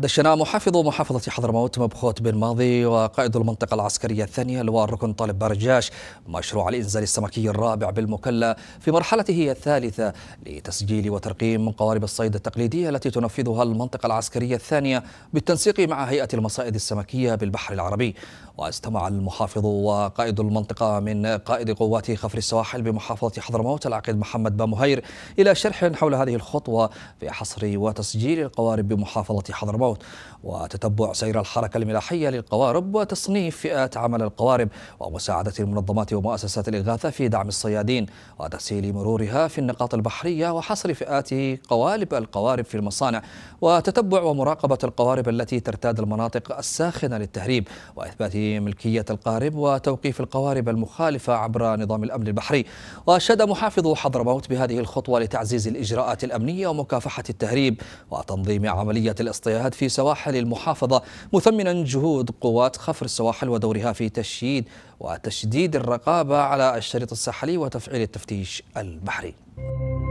دشنا محافظ محافظة حضرموت مبخوت بن ماضي وقائد المنطقة العسكرية الثانية لواء الركن طالب برجاش مشروع الإنزال السمكي الرابع بالمكلا في مرحلته الثالثة لتسجيل وترقيم قوارب الصيد التقليدية التي تنفذها المنطقة العسكرية الثانية بالتنسيق مع هيئة المصائد السمكية بالبحر العربي واستمع المحافظ وقائد المنطقة من قائد قوات خفر السواحل بمحافظة حضرموت العقيد محمد بامهير إلى شرح حول هذه الخطوة في حصر وتسجيل القوارب بمحافظة حضرموت الصوت وتتبع سير الحركة الملاحية للقوارب وتصنيف فئات عمل القوارب ومساعدة المنظمات ومؤسسات الإغاثة في دعم الصيادين وتسهيل مرورها في النقاط البحرية وحصر فئات قوالب القوارب في المصانع وتتبع ومراقبة القوارب التي ترتاد المناطق الساخنة للتهريب وإثبات ملكية القارب وتوقيف القوارب المخالفة عبر نظام الأمن البحري وأشاد محافظ حضرموت بهذه الخطوة لتعزيز الإجراءات الأمنية ومكافحة التهريب وتنظيم عملية الاصطياد في سواحل المحافظة مثمنا جهود قوات خفر السواحل ودورها في تشييد وتشديد الرقابة على الشريط الساحلي وتفعيل التفتيش البحري